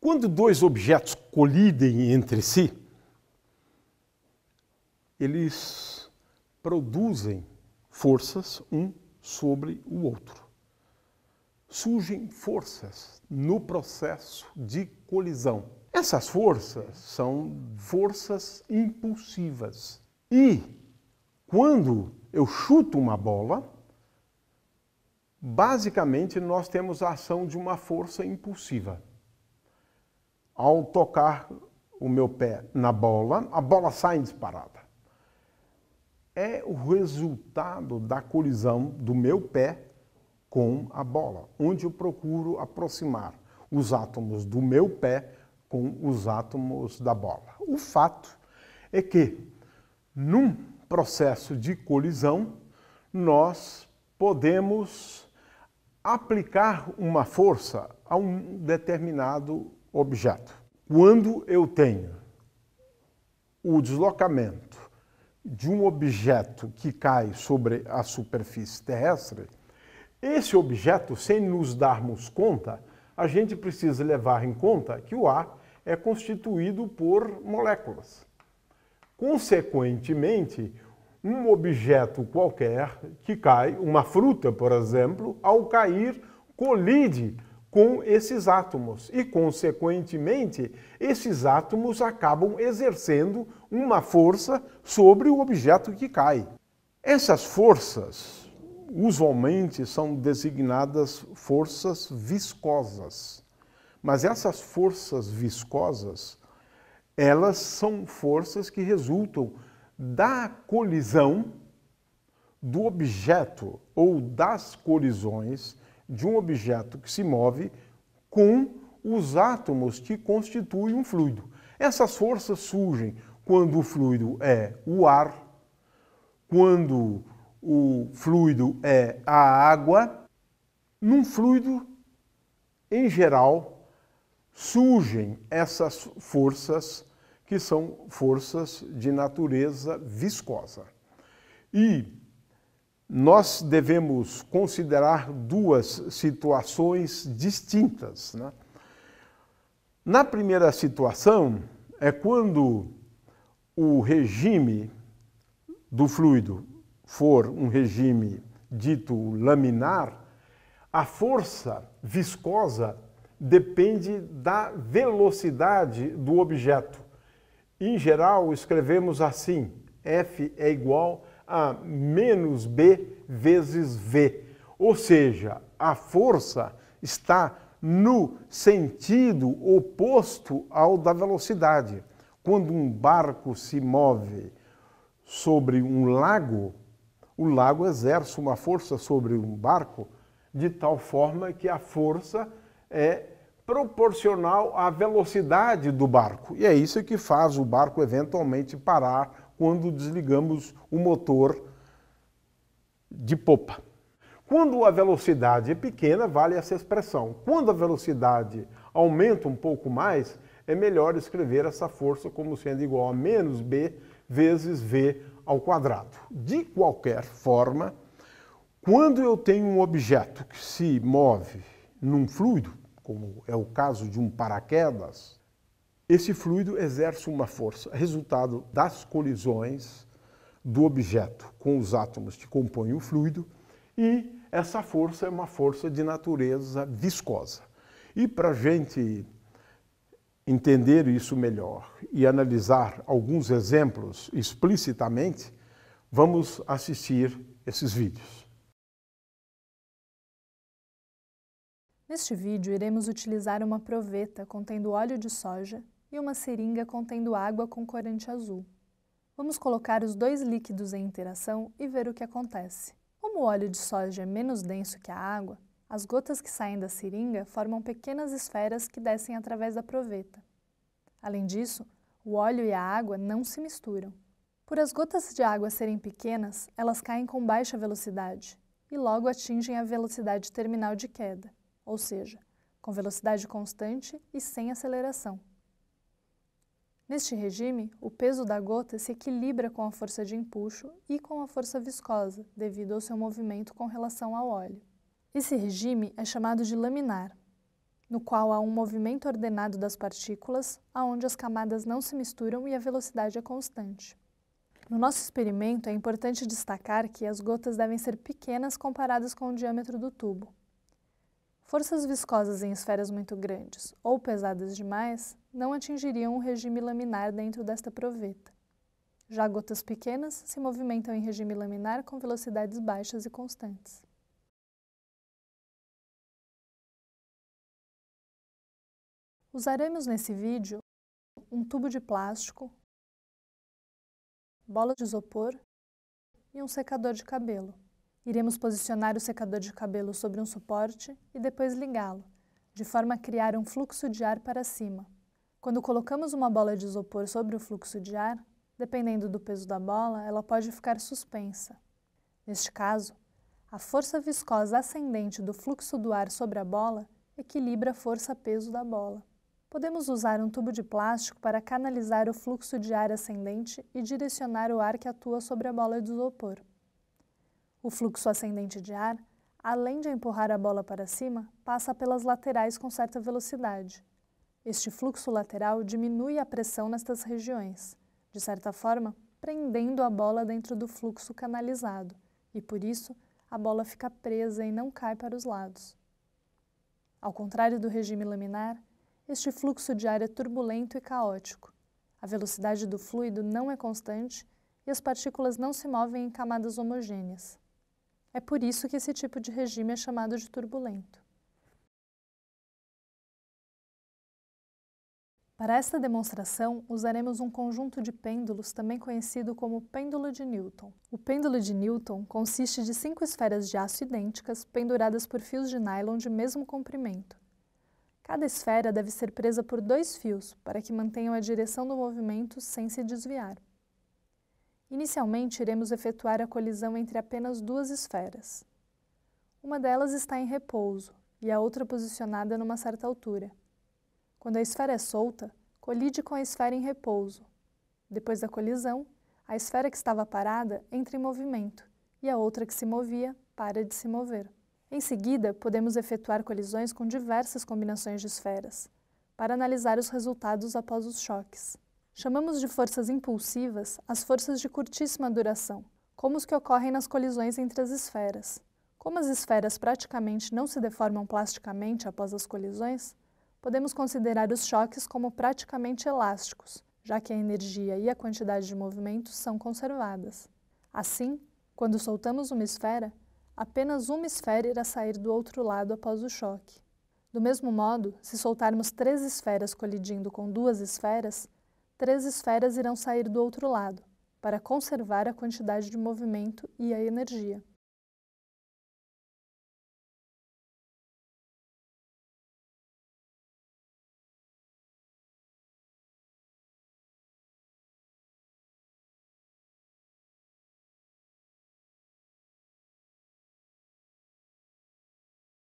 Quando dois objetos colidem entre si, eles produzem forças um sobre o outro. Surgem forças no processo de colisão. Essas forças são forças impulsivas. E quando eu chuto uma bola, basicamente nós temos a ação de uma força impulsiva ao tocar o meu pé na bola, a bola sai disparada. É o resultado da colisão do meu pé com a bola, onde eu procuro aproximar os átomos do meu pé com os átomos da bola. O fato é que, num processo de colisão, nós podemos aplicar uma força a um determinado objeto. Quando eu tenho o deslocamento de um objeto que cai sobre a superfície terrestre, esse objeto, sem nos darmos conta, a gente precisa levar em conta que o ar é constituído por moléculas. Consequentemente, um objeto qualquer que cai, uma fruta, por exemplo, ao cair, colide com esses átomos e, consequentemente, esses átomos acabam exercendo uma força sobre o objeto que cai. Essas forças usualmente são designadas forças viscosas, mas essas forças viscosas elas são forças que resultam da colisão do objeto ou das colisões de um objeto que se move com os átomos que constituem um fluido. Essas forças surgem quando o fluido é o ar, quando o fluido é a água. Num fluido, em geral, surgem essas forças que são forças de natureza viscosa. E nós devemos considerar duas situações distintas. Né? Na primeira situação, é quando o regime do fluido for um regime dito laminar, a força viscosa depende da velocidade do objeto. Em geral, escrevemos assim: F é igual a a menos B vezes V. Ou seja, a força está no sentido oposto ao da velocidade. Quando um barco se move sobre um lago, o lago exerce uma força sobre um barco de tal forma que a força é proporcional à velocidade do barco. E é isso que faz o barco eventualmente parar quando desligamos o motor de popa. Quando a velocidade é pequena, vale essa expressão. Quando a velocidade aumenta um pouco mais, é melhor escrever essa força como sendo igual a menos B vezes V ao quadrado. De qualquer forma, quando eu tenho um objeto que se move num fluido, como é o caso de um paraquedas, esse fluido exerce uma força, resultado das colisões do objeto com os átomos que compõem o fluido, e essa força é uma força de natureza viscosa. E para a gente entender isso melhor e analisar alguns exemplos explicitamente, vamos assistir esses vídeos. Neste vídeo, iremos utilizar uma proveta contendo óleo de soja e uma seringa contendo água com corante azul. Vamos colocar os dois líquidos em interação e ver o que acontece. Como o óleo de soja é menos denso que a água, as gotas que saem da seringa formam pequenas esferas que descem através da proveta. Além disso, o óleo e a água não se misturam. Por as gotas de água serem pequenas, elas caem com baixa velocidade e logo atingem a velocidade terminal de queda, ou seja, com velocidade constante e sem aceleração. Neste regime, o peso da gota se equilibra com a força de empuxo e com a força viscosa, devido ao seu movimento com relação ao óleo. Esse regime é chamado de laminar, no qual há um movimento ordenado das partículas, aonde as camadas não se misturam e a velocidade é constante. No nosso experimento, é importante destacar que as gotas devem ser pequenas comparadas com o diâmetro do tubo, Forças viscosas em esferas muito grandes ou pesadas demais não atingiriam o regime laminar dentro desta proveta. Já gotas pequenas se movimentam em regime laminar com velocidades baixas e constantes. Usaremos nesse vídeo um tubo de plástico, bola de isopor e um secador de cabelo. Iremos posicionar o secador de cabelo sobre um suporte e depois ligá-lo, de forma a criar um fluxo de ar para cima. Quando colocamos uma bola de isopor sobre o fluxo de ar, dependendo do peso da bola, ela pode ficar suspensa. Neste caso, a força viscosa ascendente do fluxo do ar sobre a bola equilibra a força-peso da bola. Podemos usar um tubo de plástico para canalizar o fluxo de ar ascendente e direcionar o ar que atua sobre a bola de isopor. O fluxo ascendente de ar, além de empurrar a bola para cima, passa pelas laterais com certa velocidade. Este fluxo lateral diminui a pressão nestas regiões, de certa forma, prendendo a bola dentro do fluxo canalizado, e por isso a bola fica presa e não cai para os lados. Ao contrário do regime laminar, este fluxo de ar é turbulento e caótico. A velocidade do fluido não é constante e as partículas não se movem em camadas homogêneas. É por isso que esse tipo de regime é chamado de turbulento. Para esta demonstração, usaremos um conjunto de pêndulos também conhecido como pêndulo de Newton. O pêndulo de Newton consiste de cinco esferas de aço idênticas penduradas por fios de nylon de mesmo comprimento. Cada esfera deve ser presa por dois fios para que mantenham a direção do movimento sem se desviar. Inicialmente, iremos efetuar a colisão entre apenas duas esferas. Uma delas está em repouso e a outra posicionada numa certa altura. Quando a esfera é solta, colide com a esfera em repouso. Depois da colisão, a esfera que estava parada entra em movimento e a outra que se movia para de se mover. Em seguida, podemos efetuar colisões com diversas combinações de esferas, para analisar os resultados após os choques. Chamamos de forças impulsivas as forças de curtíssima duração, como os que ocorrem nas colisões entre as esferas. Como as esferas praticamente não se deformam plasticamente após as colisões, podemos considerar os choques como praticamente elásticos, já que a energia e a quantidade de movimento são conservadas. Assim, quando soltamos uma esfera, apenas uma esfera irá sair do outro lado após o choque. Do mesmo modo, se soltarmos três esferas colidindo com duas esferas, três esferas irão sair do outro lado, para conservar a quantidade de movimento e a energia.